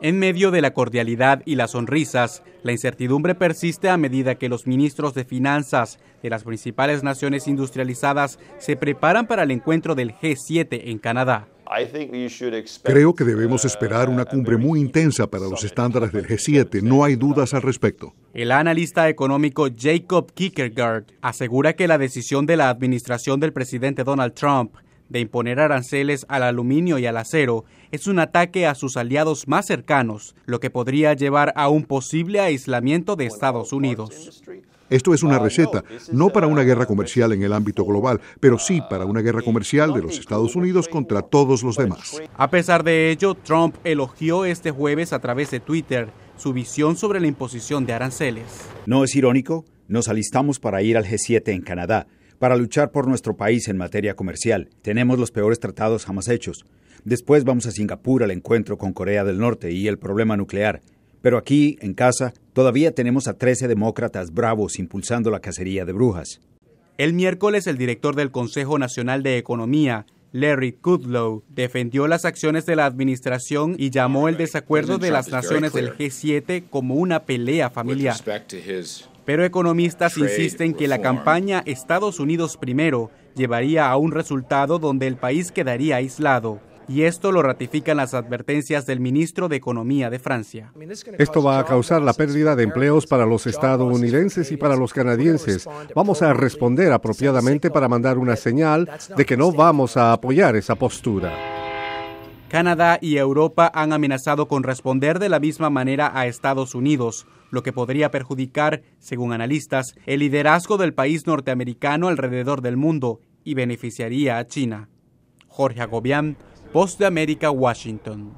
En medio de la cordialidad y las sonrisas, la incertidumbre persiste a medida que los ministros de Finanzas de las principales naciones industrializadas se preparan para el encuentro del G7 en Canadá. Creo que debemos esperar una cumbre muy intensa para los estándares del G7, no hay dudas al respecto. El analista económico Jacob Kierkegaard asegura que la decisión de la administración del presidente Donald Trump de imponer aranceles al aluminio y al acero es un ataque a sus aliados más cercanos, lo que podría llevar a un posible aislamiento de Estados Unidos. Esto es una ah, receta, no para una guerra comercial en el ámbito global, pero sí ah, para una guerra comercial de los Estados Unidos contra todos los demás. A pesar de ello, Trump elogió este jueves a través de Twitter su visión sobre la imposición de aranceles. No es irónico, nos alistamos para ir al G7 en Canadá para luchar por nuestro país en materia comercial. Tenemos los peores tratados jamás hechos. Después vamos a Singapur al encuentro con Corea del Norte y el problema nuclear. Pero aquí, en casa, todavía tenemos a 13 demócratas bravos impulsando la cacería de brujas. El miércoles, el director del Consejo Nacional de Economía, Larry Kudlow defendió las acciones de la administración y llamó el desacuerdo de las naciones del G7 como una pelea familiar. Pero economistas insisten que la campaña Estados Unidos primero llevaría a un resultado donde el país quedaría aislado. Y esto lo ratifican las advertencias del ministro de Economía de Francia. Esto va a causar la pérdida de empleos para los estadounidenses y para los canadienses. Vamos a responder apropiadamente para mandar una señal de que no vamos a apoyar esa postura. Canadá y Europa han amenazado con responder de la misma manera a Estados Unidos, lo que podría perjudicar, según analistas, el liderazgo del país norteamericano alrededor del mundo y beneficiaría a China. Jorge Agobian, Post de América, Washington.